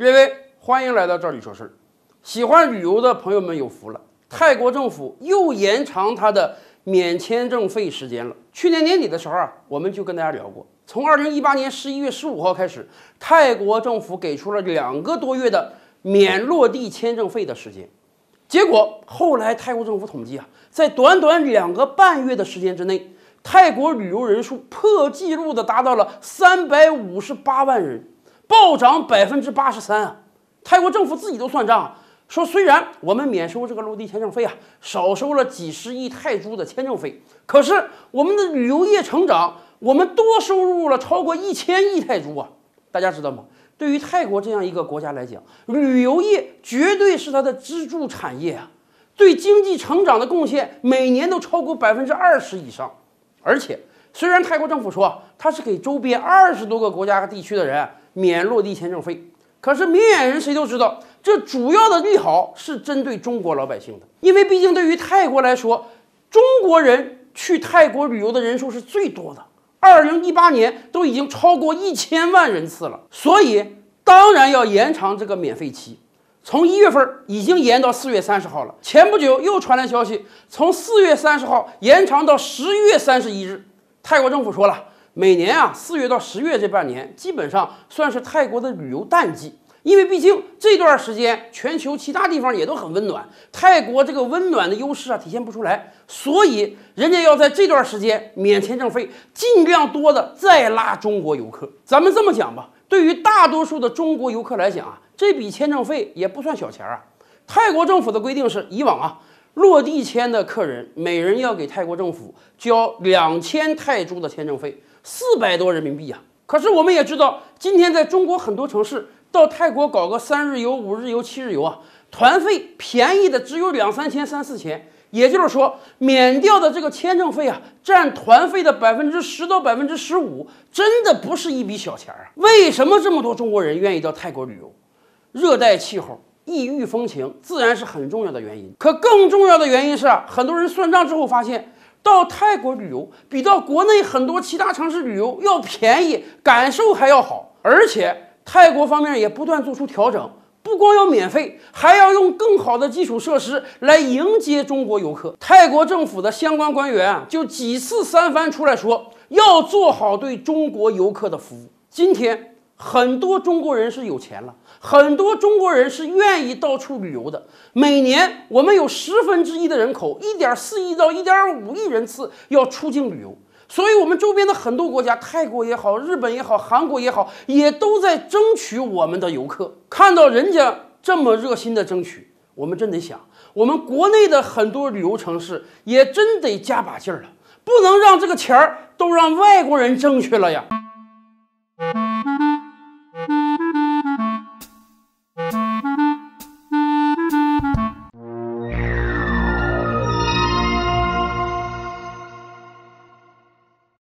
瑞位，欢迎来到这里说事儿。喜欢旅游的朋友们有福了，泰国政府又延长它的免签证费时间了。去年年底的时候啊，我们就跟大家聊过，从二零一八年十一月十五号开始，泰国政府给出了两个多月的免落地签证费的时间。结果后来泰国政府统计啊，在短短两个半月的时间之内，泰国旅游人数破纪录的达到了三百五十八万人。暴涨百分之八十三啊！泰国政府自己都算账，说虽然我们免收这个落地签证费啊，少收了几十亿泰铢的签证费，可是我们的旅游业成长，我们多收入了超过一千亿泰铢啊！大家知道吗？对于泰国这样一个国家来讲，旅游业绝对是它的支柱产业啊，对经济成长的贡献每年都超过百分之二十以上。而且，虽然泰国政府说它是给周边二十多个国家和地区的人。免落地签证费，可是明眼人谁都知道，这主要的利好是针对中国老百姓的，因为毕竟对于泰国来说，中国人去泰国旅游的人数是最多的，二零一八年都已经超过一千万人次了，所以当然要延长这个免费期，从一月份已经延到四月三十号了，前不久又传来消息，从四月三十号延长到十月三十一日，泰国政府说了。每年啊，四月到十月这半年，基本上算是泰国的旅游淡季，因为毕竟这段时间全球其他地方也都很温暖，泰国这个温暖的优势啊体现不出来，所以人家要在这段时间免签证费，尽量多的再拉中国游客。咱们这么讲吧，对于大多数的中国游客来讲啊，这笔签证费也不算小钱啊。泰国政府的规定是，以往啊，落地签的客人每人要给泰国政府交两千泰铢的签证费。四百多人民币啊。可是我们也知道，今天在中国很多城市到泰国搞个三日游、五日游、七日游啊，团费便宜的只有两三千、三四千。也就是说，免掉的这个签证费啊，占团费的百分之十到百分之十五，真的不是一笔小钱啊！为什么这么多中国人愿意到泰国旅游？热带气候、异域风情，自然是很重要的原因。可更重要的原因是啊，很多人算账之后发现。到泰国旅游比到国内很多其他城市旅游要便宜，感受还要好，而且泰国方面也不断做出调整，不光要免费，还要用更好的基础设施来迎接中国游客。泰国政府的相关官员就几次三番出来说，要做好对中国游客的服务。今天。很多中国人是有钱了，很多中国人是愿意到处旅游的。每年我们有十分之一的人口，一点四亿到一点五亿人次要出境旅游。所以，我们周边的很多国家，泰国也好，日本也好，韩国也好，也都在争取我们的游客。看到人家这么热心的争取，我们真得想，我们国内的很多旅游城市也真得加把劲儿了，不能让这个钱儿都让外国人挣去了呀。